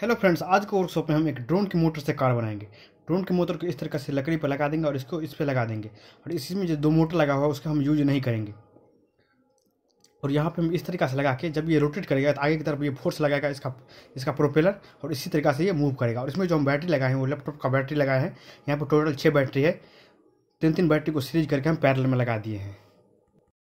hello friends आज के workshop में हम एक ड्रोन की मोटर से कार बनाएंगे ड्रोन के मोटर को इस तरह से लकड़ी पर लगा देंगे और इसको इस पर लगा देंगे और इसी में जो दो मोटर लगा हुआ है उसका हम यूज नहीं करेंगे और यहाँ पे हम इस तरीका से लगा के जब ये रोटेट करेगा तो आगे की तरफ ये फोर्स लगाएगा इसका इसका प्रोपेलर और इसी तरीका से ये मूव करेगा और इसमें जो हम बैटरी लगाए हैं वो लैपटॉप का बैटरी लगाए हैं यहाँ पर टोटल छः बैटरी है तीन तीन बैटरी को सीरीज करके हम पैरल में लगा दिए हैं